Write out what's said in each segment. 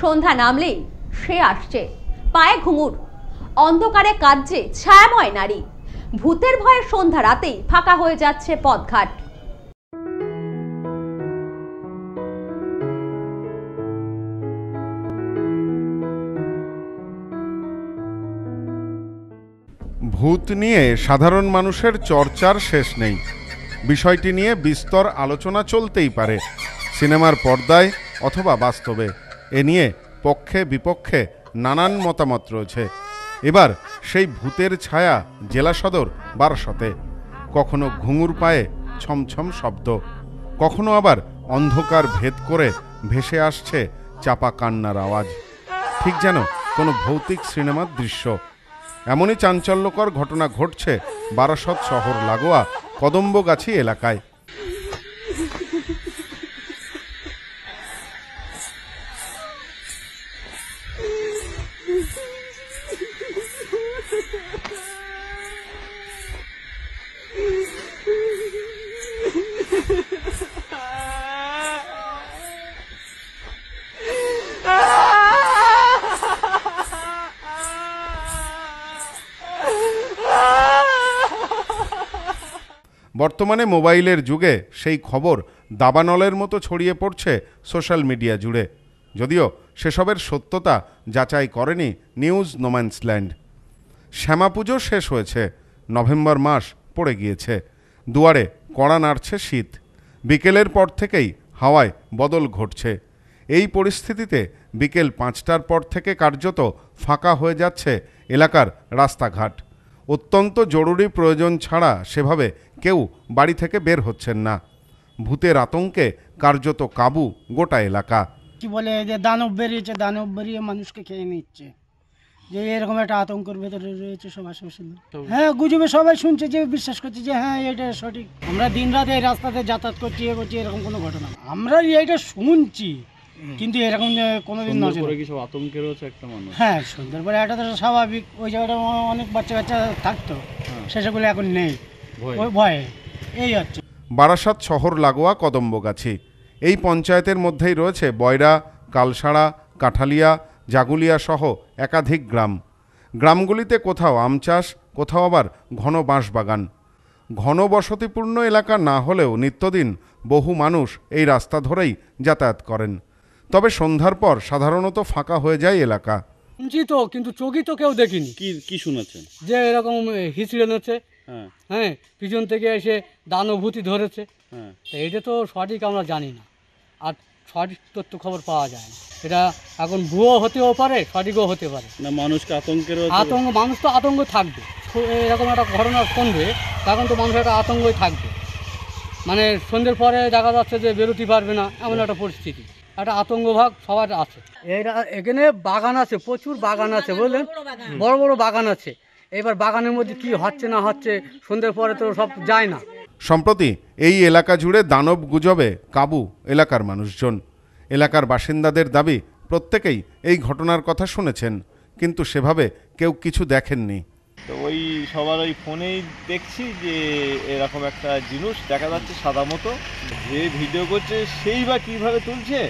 সন্ধ্যা নামলেই সে আসছে পায়ে ঘুমুর অন্ধকারে কাঁদছে ছায়াময় নারী ভূতের ভয়ে সন্ধ্যা রাতেই ফাঁকা হয়ে যাচ্ছে পথঘাট ভূত নিয়ে সাধারণ মানুষের চর্চার শেষ নেই বিষয়টি নিয়ে বিস্তর আলোচনা চলতেই পারে সিনেমার পর্দায় অথবা বাস্তবে এ নিয়ে পক্ষে বিপক্ষে নানান মতামত রয়েছে এবার সেই ভূতের ছায়া জেলা সদর বারাসতে কখনো ঘুঙুর পায়ে ছমছম শব্দ কখনো আবার অন্ধকার ভেদ করে ভেসে আসছে চাপা কান্নার আওয়াজ ঠিক যেন কোনো ভৌতিক সিনেমার দৃশ্য এমনই চাঞ্চল্যকর ঘটনা ঘটছে বারাসত শহর লাগোয়া কদম্বগাছি এলাকায় বর্তমানে মোবাইলের যুগে সেই খবর দাবানলের মতো ছড়িয়ে পড়ছে সোশ্যাল মিডিয়া জুড়ে যদিও সেসবের সত্যতা যাচাই করেনি নিউজ নোম্যান্সল্যান্ড পুজো শেষ হয়েছে নভেম্বর মাস পড়ে গিয়েছে দুয়ারে কড়া নাড়ছে শীত বিকেলের পর থেকেই হাওয়ায় বদল ঘটছে এই পরিস্থিতিতে বিকেল পাঁচটার পর থেকে কার্যত ফাঁকা হয়ে যাচ্ছে এলাকার রাস্তাঘাট অত্যন্ত জরুরি প্রয়োজন ছাড়া সেভাবে কেউ বাড়ি থেকে বের হচ্ছেন না ভূতের আতঙ্কে কার্যত কাবু গোটা এলাকা কি বলে যে দানব বেরিয়েছে দানব বেরিয়ে মানুষকে খেয়ে নিচ্ছে যে এরকম একটা আতঙ্কের ভেতরে রয়েছে সবাই শুনলো হ্যাঁ গুজবে সবাই শুনছে যে বিশ্বাস করছে যে হ্যাঁ এটা সঠিক আমরা দিন রাত এই রাস্তাতে যাতায়াত করছি এ করছি এরকম কোনো ঘটনা আমরা এটা শুনছি কিন্তু এরকম কোনোদিন নজর কিছু আতঙ্কের একটা মানুষ হ্যাঁ সুন্দরবনে এটা তো স্বাভাবিক ওই জায়গাটা অনেক বাচ্চা বাচ্চা থাকতো হ্যাঁ। সেসবগুলো এখন নেই বারাসাত শহর লাগোয়া কদম্বগাছি এই পঞ্চায়েতের মধ্যেই রয়েছে বয়রা কালসাড়া কাঠালিয়া জাগুলিয়া সহ একাধিক গ্রাম গ্রামগুলিতে কোথাও আম চাষ কোথাও আবার ঘন বাঁশবাগান ঘন বসতিপূর্ণ এলাকা না হলেও নিত্যদিন বহু মানুষ এই রাস্তা ধরেই যাতায়াত করেন তবে সন্ধ্যার পর সাধারণত ফাঁকা হয়ে যায় এলাকা কিন্তু চোখই তো কেউ দেখিনি কি কি শুনেছেন যে এরকম হিচড়ে নেছে হ্যাঁ।, হ্যাঁ পিছন থেকে এসে দানভূতি ধরেছে হ্যাঁ। তো এটা তো সঠিক আমরা জানি না আর সঠিক তথ্য খবর পাওয়া যায় না এটা এখন ভুয়ো হতেও পারে সঠিকও হতে পারে না মানুষকে আতঙ্কের আতঙ্ক মানুষ তো আতঙ্ক থাকবে এরকম একটা ঘটনা সন্ধে তখন তো মানুষ একটা আতঙ্কই থাকবে মানে সন্ধ্যের পরে দেখা যাচ্ছে যে বেরোতে পারবে না এমন একটা পরিস্থিতি একটা আতঙ্কভাগ সবার আছে এরা এখানে বাগান আছে প্রচুর বাগান আছে বুঝলেন বড় বড় বাগান আছে এবার বাগানের মধ্যে কি হচ্ছে না হচ্ছে সন্ধ্যের পরে তো সব যায় না সম্প্রতি এই এলাকা জুড়ে দানব গুজবে কাবু এলাকার মানুষজন এলাকার বাসিন্দাদের দাবি প্রত্যেকেই এই ঘটনার কথা শুনেছেন কিন্তু সেভাবে কেউ কিছু দেখেননি তো ওই সবার ওই ফোনেই দেখছি যে এরকম একটা জিনিস দেখা যাচ্ছে সাদা মতো যে ভিডিও করছে সেই বা কীভাবে তুলছে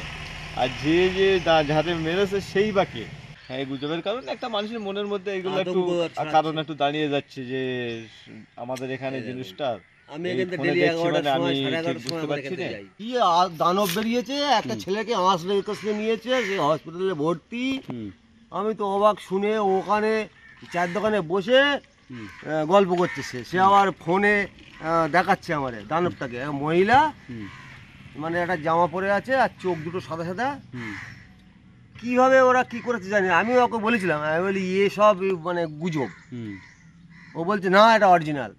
আর যে যে যাদের মেরেছে সেই বা কে হ্যাঁ গুজবের কারণে একটা মানুষের মনের মধ্যে এগুলো একটু কারণ একটু দাঁড়িয়ে যাচ্ছে যে আমাদের এখানে হ্যাঁ, জিনিসটা হ্যাঁ, হ্যাঁ। আমি ডেলি মানে সময় যাই কি ইয়ে, দানব বেরিয়েছে একটা ছেলেকে হাঁস কাছে নিয়েছে সে হসপিটালে ভর্তি আমি তো অবাক শুনে ওখানে চার দোকানে বসে গল্প করছে সে সে আবার ফোনে দেখাচ্ছে আমার দানবটাকে মহিলা মানে একটা জামা পরে আছে আর চোখ দুটো সাদা সাদা কিভাবে ওরা কি করেছে জানি আমি ওকে বলেছিলাম আমি বলি এসব মানে গুজব ও বলছে না এটা অরিজিনাল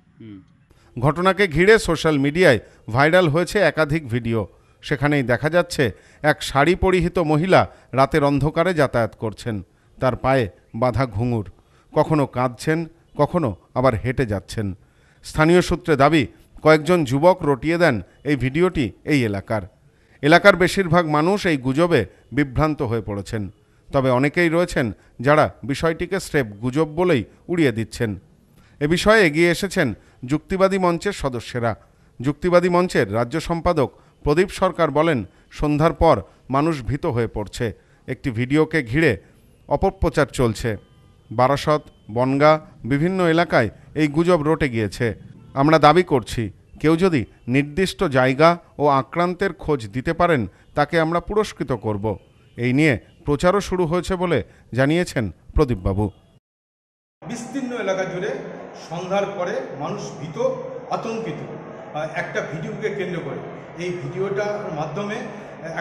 ঘটনাকে ঘিরে সোশ্যাল মিডিয়ায় ভাইরাল হয়েছে একাধিক ভিডিও সেখানেই দেখা যাচ্ছে এক শাড়ি পরিহিত মহিলা রাতের অন্ধকারে যাতায়াত করছেন তার পায়ে বাঁধা ঘুঙুর কখনো কাঁদছেন কখনো আবার হেঁটে যাচ্ছেন স্থানীয় সূত্রে দাবি কয়েকজন যুবক রটিয়ে দেন এই ভিডিওটি এই এলাকার এলাকার বেশিরভাগ মানুষ এই গুজবে বিভ্রান্ত হয়ে পড়েছেন তবে অনেকেই রয়েছেন যারা বিষয়টিকে স্রেফ গুজব বলেই উড়িয়ে দিচ্ছেন এ বিষয়ে এগিয়ে এসেছেন যুক্তিবাদী মঞ্চের সদস্যেরা যুক্তিবাদী মঞ্চের রাজ্য সম্পাদক প্রদীপ সরকার বলেন সন্ধ্যার পর মানুষ ভীত হয়ে পড়ছে একটি ভিডিওকে ঘিরে অপপ্রচার চলছে বারাসত বনগা বিভিন্ন এলাকায় এই গুজব রটে গিয়েছে আমরা দাবি করছি কেউ যদি নির্দিষ্ট জায়গা ও আক্রান্তের খোঁজ দিতে পারেন তাকে আমরা পুরস্কৃত করব এই নিয়ে প্রচারও শুরু হয়েছে বলে জানিয়েছেন প্রদীপবাবু বিস্তীর্ণ এলাকা জুড়ে সন্ধ্যার পরে মানুষ ভীত আতঙ্কিত একটা ভিডিওকে কেন্দ্র করে এই ভিডিওটার মাধ্যমে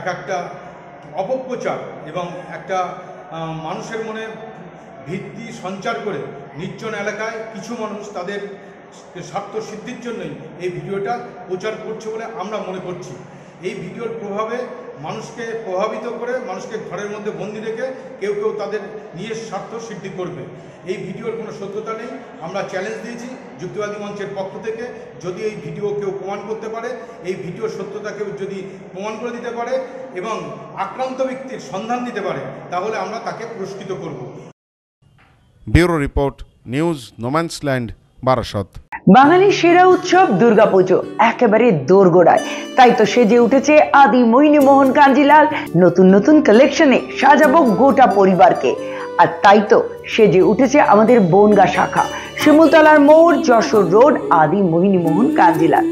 এক একটা অপপ্রচার এবং একটা মানুষের মনে ভিত্তি সঞ্চার করে নির্জন এলাকায় কিছু মানুষ তাদের স্বার্থ সিদ্ধির জন্যই এই ভিডিওটা প্রচার করছে বলে আমরা মনে করছি এই ভিডিওর প্রভাবে মানুষকে প্রভাবিত করে মানুষকে ঘরের মধ্যে বন্দি রেখে কেউ কেউ তাদের নিজের স্বার্থ সিদ্ধি করবে এই ভিডিওর কোনো সত্যতা নেই আমরা চ্যালেঞ্জ দিয়েছি যুক্তিবাদী মঞ্চের পক্ষ থেকে যদি এই ভিডিও কেউ প্রমাণ করতে পারে এই ভিডিওর সত্যতা কেউ যদি প্রমাণ করে দিতে পারে এবং আক্রান্ত ব্যক্তির সন্ধান দিতে পারে তাহলে আমরা তাকে পুরস্কৃত করব bureau report news no man's land Barasat বাঙালি সেরা উৎসব দুর্গাপুজো একেবারে দোরগোড়ায় তাই তো সেজে উঠেছে আদি মৈনী মোহন কাঞ্জিলাল নতুন নতুন কালেকশনে সাজাবো গোটা পরিবারকে আর তাই তো সেজে উঠেছে আমাদের বনগা শাখা শিমুলতলার মোড় যশোর রোড আদি মোহিনী মোহন কাঞ্জিলাল